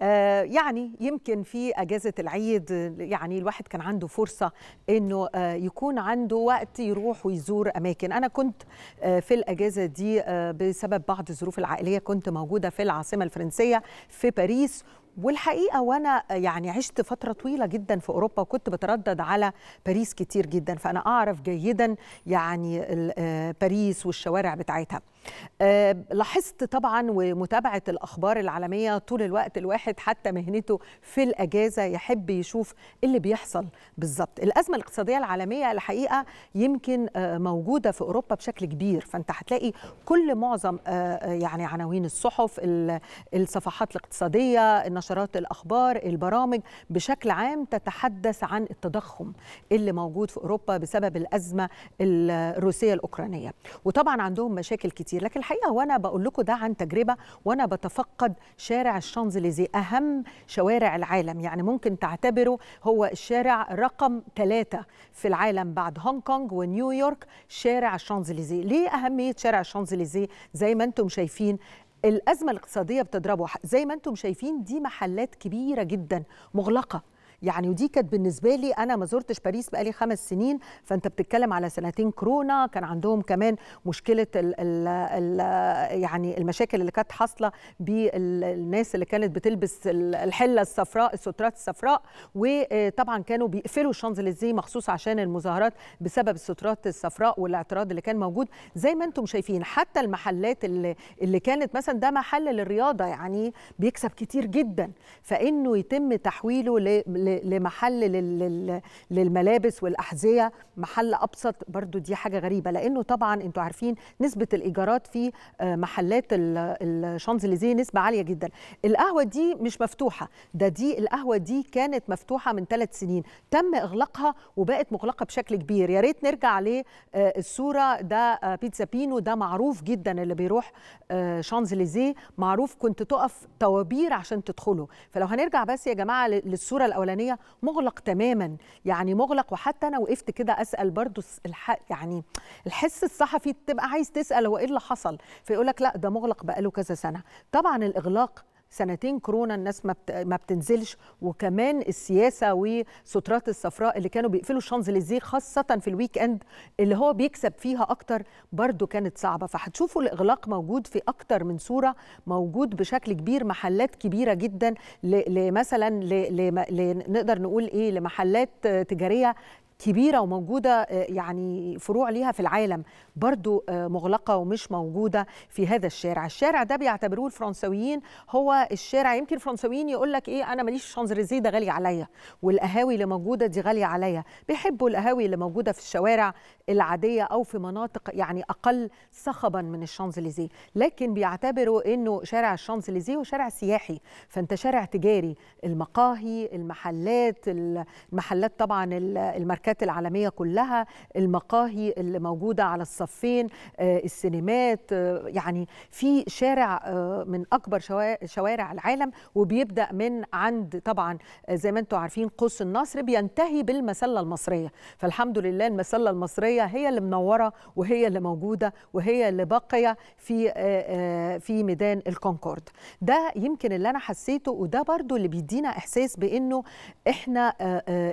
آه، يعني يمكن في اجازه العيد يعني الواحد كان عنده فرصه انه آه، يكون عنده وقت يروح ويزور اماكن انا كنت آه، في الاجازه دي بسبب بعض الظروف العائليه كنت موجوده في العاصمه الفرنسيه في باريس والحقيقه وانا يعني عشت فتره طويله جدا في اوروبا وكنت بتردد على باريس كتير جدا فانا اعرف جيدا يعني باريس والشوارع بتاعتها آه، لاحظت طبعا ومتابعه الاخبار العالميه طول الوقت الواحد حتى مهنته في الاجازه يحب يشوف اللي بيحصل بالظبط الازمه الاقتصاديه العالميه الحقيقه يمكن آه، موجوده في اوروبا بشكل كبير فانت هتلاقي كل معظم آه، يعني عناوين الصحف الصفحات الاقتصاديه النشرات الاخبار البرامج بشكل عام تتحدث عن التضخم اللي موجود في اوروبا بسبب الازمه الروسيه الاوكرانيه وطبعا عندهم مشاكل كتير كتير لكن الحقيقه وانا بقول لكم ده عن تجربه وانا بتفقد شارع الشانزليزيه اهم شوارع العالم يعني ممكن تعتبره هو الشارع رقم ثلاثة في العالم بعد هونج كونج ونيويورك شارع الشانزليزيه ليه اهميه شارع الشانزليزيه زي ما انتم شايفين الأزمة الاقتصادية بتضربه زي ما أنتم شايفين دي محلات كبيرة جدا مغلقة يعني ودي كانت بالنسبه لي انا ما زرتش باريس بقالي خمس سنين فانت بتتكلم على سنتين كورونا كان عندهم كمان مشكله الـ الـ الـ يعني المشاكل اللي كانت حاصله بالناس اللي كانت بتلبس الحله الصفراء السترات الصفراء وطبعا كانوا بيقفلوا الشانزليزيه مخصوص عشان المظاهرات بسبب السترات الصفراء والاعتراض اللي كان موجود زي ما انتم شايفين حتى المحلات اللي اللي كانت مثلا ده محل للرياضه يعني بيكسب كتير جدا فانه يتم تحويله ل لمحل للملابس والاحذيه محل ابسط برضو دي حاجه غريبه لانه طبعا انتوا عارفين نسبه الايجارات في آه، محلات الشانزليزيه نسبه عاليه جدا القهوه دي مش مفتوحه ده دي القهوه دي كانت مفتوحه من ثلاث سنين تم اغلاقها وبقت مغلقه بشكل كبير يا ريت نرجع للصوره آه، ده آه، بيتزا بينو ده معروف جدا اللي بيروح شانزليزيه معروف كنت تقف طوابير عشان تدخله فلو هنرجع بس يا جماعه للصوره الاولانيه الفلانيه مغلق تماما يعني مغلق وحتى انا وقفت كده اسال برضو الحق يعني الحس الصحفي تبقى عايز تسال هو ايه اللي حصل فيقول لك لا ده مغلق بقاله كذا سنه طبعا الاغلاق سنتين كورونا الناس ما ما بتنزلش وكمان السياسه وسترات الصفراء اللي كانوا بيقفلوا الشانزليزيه خاصه في الويك اند اللي هو بيكسب فيها اكتر برده كانت صعبه فهتشوفوا الاغلاق موجود في اكتر من صوره موجود بشكل كبير محلات كبيره جدا لمثلا نقدر نقول ايه لمحلات تجاريه كبيرة وموجودة آه، يعني فروع ليها في العالم برضو آه، مغلقة ومش موجودة في هذا الشارع الشارع ده بيعتبروه الفرنسويين هو الشارع يمكن الفرنسويين يقول لك ايه انا ماليش في شانزليزيه ده غالي عليا والقهاوي اللي موجودة دي غالية عليا بيحبوا القهاوي اللي موجودة في الشوارع العادية او في مناطق يعني اقل صخبا من الشانزليزيه لكن بيعتبروا انه شارع الشانزليزيه هو شارع سياحي فانت شارع تجاري المقاهي المحلات المحلات طبعا المركز الشركات العالمية كلها المقاهي اللي موجودة على الصفين آه، السينمات آه، يعني في شارع آه، من أكبر شوارع العالم وبيبدأ من عند طبعا زي ما انتم عارفين قوس النصر بينتهي بالمسلة المصرية فالحمد لله المسلة المصرية هي اللي منورة وهي اللي موجودة وهي اللي باقية في في ميدان الكونكورد ده يمكن اللي أنا حسيته وده برضو اللي بيدينا إحساس بأنه إحنا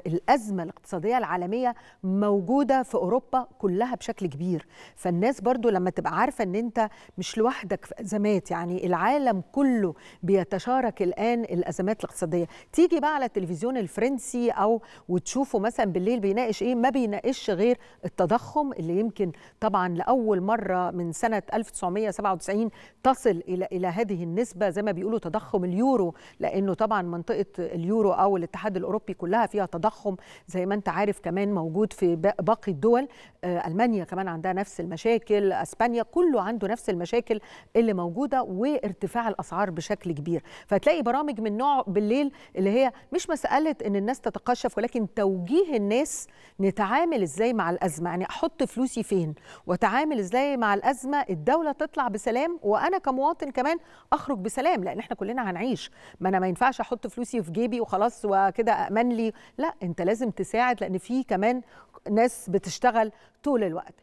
الأزمة الاقتصادية العالمية العالميه موجوده في اوروبا كلها بشكل كبير فالناس برضو لما تبقى عارفه ان انت مش لوحدك في ازمات يعني العالم كله بيتشارك الان الازمات الاقتصاديه تيجي بقى على التلفزيون الفرنسي او وتشوفه مثلا بالليل بيناقش ايه ما بيناقش غير التضخم اللي يمكن طبعا لاول مره من سنه 1997 تصل الى الى هذه النسبه زي ما بيقولوا تضخم اليورو لانه طبعا منطقه اليورو او الاتحاد الاوروبي كلها فيها تضخم زي ما انت عارف كمان كمان موجود في باقي الدول آه، المانيا كمان عندها نفس المشاكل اسبانيا كله عنده نفس المشاكل اللي موجوده وارتفاع الاسعار بشكل كبير فتلاقي برامج من نوع بالليل اللي هي مش مساله ان الناس تتقشف ولكن توجيه الناس نتعامل ازاي مع الازمه يعني احط فلوسي فين وتعامل ازاي مع الازمه الدوله تطلع بسلام وانا كمواطن كمان اخرج بسلام لان احنا كلنا هنعيش ما انا ما ينفعش احط فلوسي في جيبي وخلاص وكده امن لي لا انت لازم تساعد لان في كمان ناس بتشتغل طول الوقت